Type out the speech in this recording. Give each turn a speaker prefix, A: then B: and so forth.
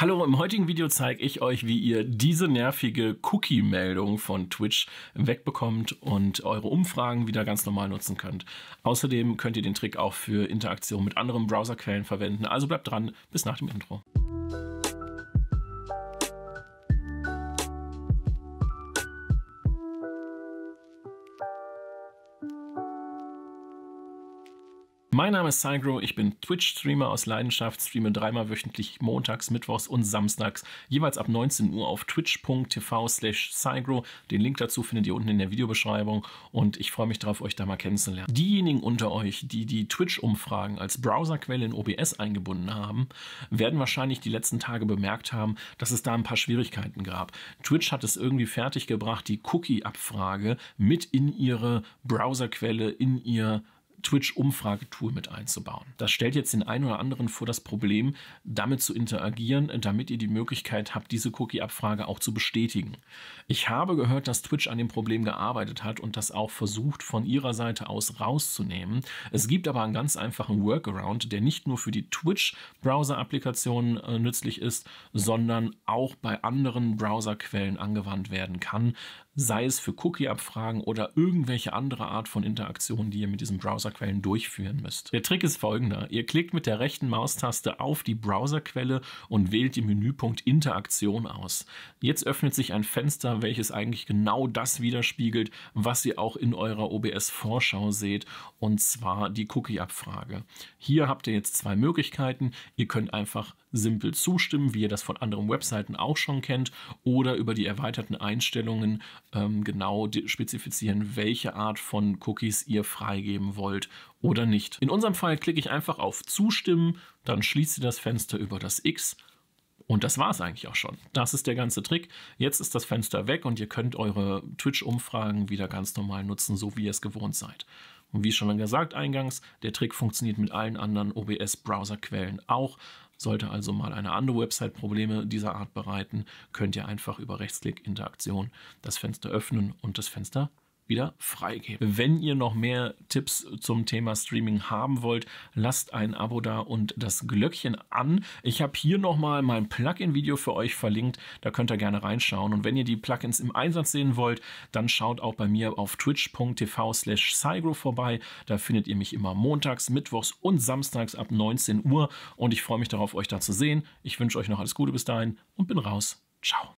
A: Hallo, im heutigen Video zeige ich euch, wie ihr diese nervige Cookie-Meldung von Twitch wegbekommt und eure Umfragen wieder ganz normal nutzen könnt. Außerdem könnt ihr den Trick auch für Interaktion mit anderen Browserquellen verwenden. Also bleibt dran, bis nach dem Intro. Mein Name ist Cygro, ich bin Twitch-Streamer aus Leidenschaft, streame dreimal wöchentlich montags, mittwochs und samstags, jeweils ab 19 Uhr auf twitch.tv slash Cygro. Den Link dazu findet ihr unten in der Videobeschreibung und ich freue mich darauf, euch da mal kennenzulernen. Diejenigen unter euch, die die Twitch-Umfragen als Browserquelle in OBS eingebunden haben, werden wahrscheinlich die letzten Tage bemerkt haben, dass es da ein paar Schwierigkeiten gab. Twitch hat es irgendwie fertiggebracht, die Cookie-Abfrage mit in ihre Browserquelle, in ihr Twitch-Umfragetool mit einzubauen. Das stellt jetzt den einen oder anderen vor das Problem, damit zu interagieren, damit ihr die Möglichkeit habt, diese Cookie-Abfrage auch zu bestätigen. Ich habe gehört, dass Twitch an dem Problem gearbeitet hat und das auch versucht, von ihrer Seite aus rauszunehmen. Es gibt aber einen ganz einfachen Workaround, der nicht nur für die twitch browser applikationen äh, nützlich ist, sondern auch bei anderen Browserquellen angewandt werden kann, sei es für Cookie-Abfragen oder irgendwelche andere Art von Interaktionen, die ihr mit diesem Browser Browserquellen durchführen müsst. Der Trick ist folgender. Ihr klickt mit der rechten Maustaste auf die Browserquelle und wählt im Menüpunkt Interaktion aus. Jetzt öffnet sich ein Fenster, welches eigentlich genau das widerspiegelt, was ihr auch in eurer OBS-Vorschau seht, und zwar die Cookie-Abfrage. Hier habt ihr jetzt zwei Möglichkeiten. Ihr könnt einfach simpel zustimmen, wie ihr das von anderen Webseiten auch schon kennt, oder über die erweiterten Einstellungen ähm, genau spezifizieren, welche Art von Cookies ihr freigeben wollt erfüllt oder nicht. In unserem Fall klicke ich einfach auf Zustimmen, dann schließt ihr das Fenster über das X und das war es eigentlich auch schon. Das ist der ganze Trick. Jetzt ist das Fenster weg und ihr könnt eure Twitch-Umfragen wieder ganz normal nutzen, so wie ihr es gewohnt seid. Und wie schon gesagt eingangs, der Trick funktioniert mit allen anderen OBS-Browser-Quellen auch. Sollte also mal eine andere Website Probleme dieser Art bereiten, könnt ihr einfach über Rechtsklick Interaktion das Fenster öffnen und das Fenster wieder freigeben. Wenn ihr noch mehr Tipps zum Thema Streaming haben wollt, lasst ein Abo da und das Glöckchen an. Ich habe hier nochmal mein Plugin-Video für euch verlinkt, da könnt ihr gerne reinschauen. Und wenn ihr die Plugins im Einsatz sehen wollt, dann schaut auch bei mir auf twitch.tv slash vorbei. Da findet ihr mich immer montags, mittwochs und samstags ab 19 Uhr und ich freue mich darauf, euch da zu sehen. Ich wünsche euch noch alles Gute bis dahin und bin raus. Ciao.